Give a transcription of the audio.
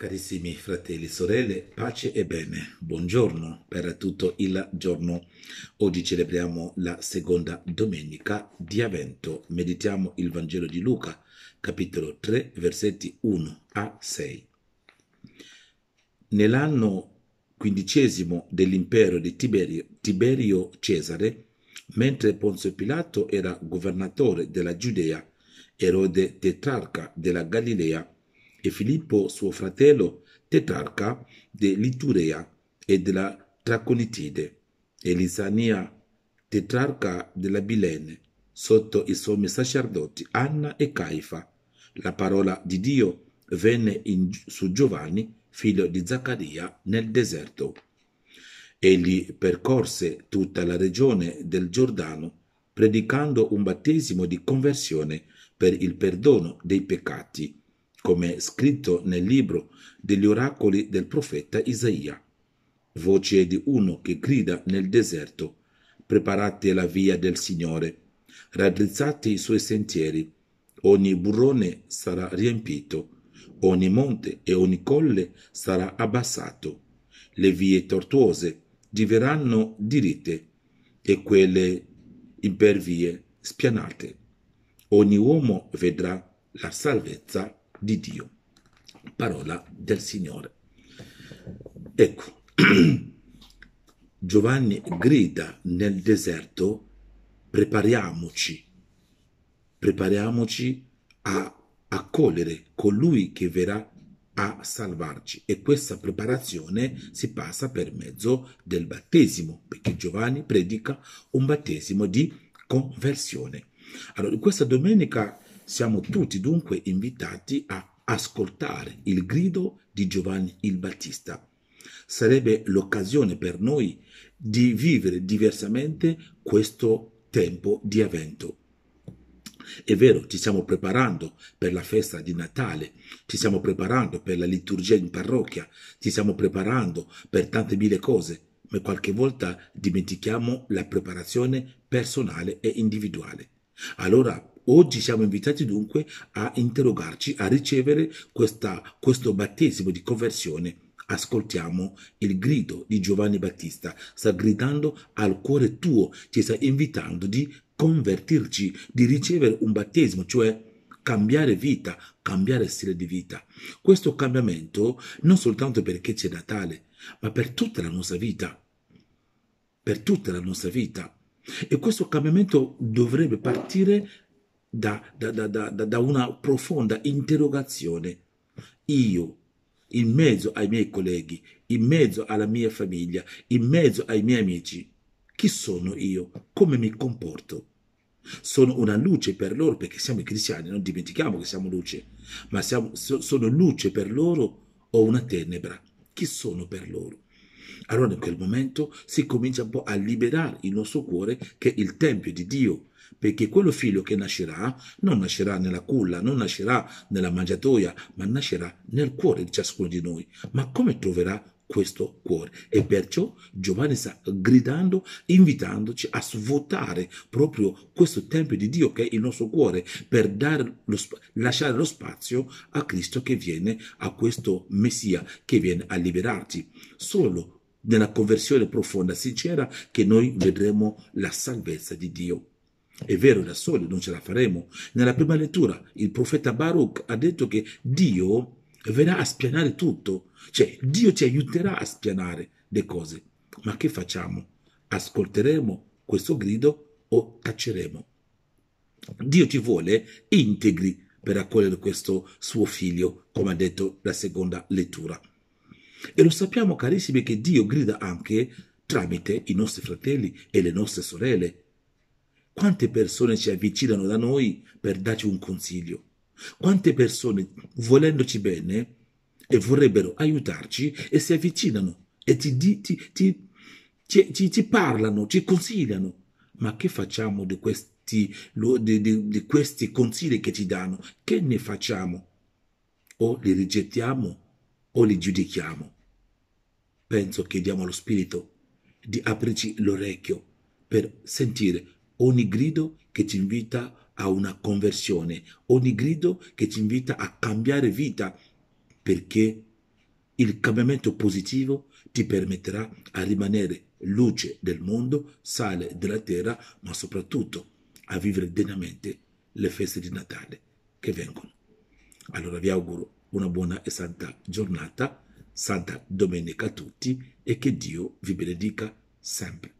Carissimi fratelli e sorelle, pace e bene, buongiorno per tutto il giorno. Oggi celebriamo la seconda domenica di Avento. Meditiamo il Vangelo di Luca, capitolo 3, versetti 1 a 6. Nell'anno quindicesimo dell'impero di Tiberio, Tiberio Cesare, mentre Ponzio Pilato era governatore della Giudea, Erode tetrarca della Galilea, e Filippo suo fratello, tetrarca dell'Iturea e della Traconitide, e Lisania, tetrarca della Bilene, sotto i sommi sacerdoti Anna e Caifa. La parola di Dio venne in, su Giovanni, figlio di Zaccaria, nel deserto. Egli percorse tutta la regione del Giordano, predicando un battesimo di conversione per il perdono dei peccati come scritto nel libro degli oracoli del profeta Isaia. Voce di uno che grida nel deserto, preparate la via del Signore, raddrizzate i suoi sentieri, ogni burrone sarà riempito, ogni monte e ogni colle sarà abbassato, le vie tortuose diverranno diritte e quelle impervie spianate. Ogni uomo vedrà la salvezza di Dio. Parola del Signore. Ecco, Giovanni grida nel deserto, prepariamoci, prepariamoci a accogliere colui che verrà a salvarci e questa preparazione si passa per mezzo del battesimo perché Giovanni predica un battesimo di conversione. Allora, questa domenica siamo tutti dunque invitati a ascoltare il grido di Giovanni il Battista. Sarebbe l'occasione per noi di vivere diversamente questo tempo di avvento. È vero, ci stiamo preparando per la festa di Natale, ci stiamo preparando per la liturgia in parrocchia, ci stiamo preparando per tante mille cose, ma qualche volta dimentichiamo la preparazione personale e individuale. Allora Oggi siamo invitati dunque a interrogarci, a ricevere questa, questo battesimo di conversione. Ascoltiamo il grido di Giovanni Battista, sta gridando al cuore tuo, ci sta invitando di convertirci, di ricevere un battesimo, cioè cambiare vita, cambiare stile di vita. Questo cambiamento non soltanto perché c'è Natale, ma per tutta la nostra vita. Per tutta la nostra vita. E questo cambiamento dovrebbe partire da, da, da, da una profonda interrogazione. Io, in mezzo ai miei colleghi, in mezzo alla mia famiglia, in mezzo ai miei amici, chi sono io? Come mi comporto? Sono una luce per loro perché siamo cristiani, non dimentichiamo che siamo luce, ma siamo, sono luce per loro o una tenebra? Chi sono per loro? Allora in quel momento si comincia un po' a liberare il nostro cuore che è il Tempio di Dio, perché quello figlio che nascerà non nascerà nella culla, non nascerà nella mangiatoia, ma nascerà nel cuore di ciascuno di noi. Ma come troverà questo cuore. E perciò Giovanni sta gridando, invitandoci a svuotare proprio questo tempio di Dio che è il nostro cuore, per lo, lasciare lo spazio a Cristo che viene, a questo Messia che viene a liberarti. Solo nella conversione profonda, sincera, che noi vedremo la salvezza di Dio. È vero, da soli non ce la faremo. Nella prima lettura il profeta Baruch ha detto che Dio verrà a spianare tutto, cioè Dio ci aiuterà a spianare le cose. Ma che facciamo? Ascolteremo questo grido o taceremo? Dio ci vuole integri per accogliere questo suo figlio, come ha detto la seconda lettura. E lo sappiamo, carissimi, che Dio grida anche tramite i nostri fratelli e le nostre sorelle. Quante persone si avvicinano da noi per darci un consiglio? Quante persone, volendoci bene, e vorrebbero aiutarci e si avvicinano e ti, ti, ti, ti parlano, ci consigliano. Ma che facciamo di questi, di, di, di questi consigli che ci danno? Che ne facciamo? O li rigettiamo o li giudichiamo. Penso che diamo allo Spirito di aprirci l'orecchio per sentire ogni grido che ci invita a una conversione, ogni grido che ci invita a cambiare vita, perché il cambiamento positivo ti permetterà a rimanere luce del mondo, sale della terra, ma soprattutto a vivere degnamente le feste di Natale che vengono. Allora vi auguro una buona e santa giornata, santa domenica a tutti e che Dio vi benedica sempre.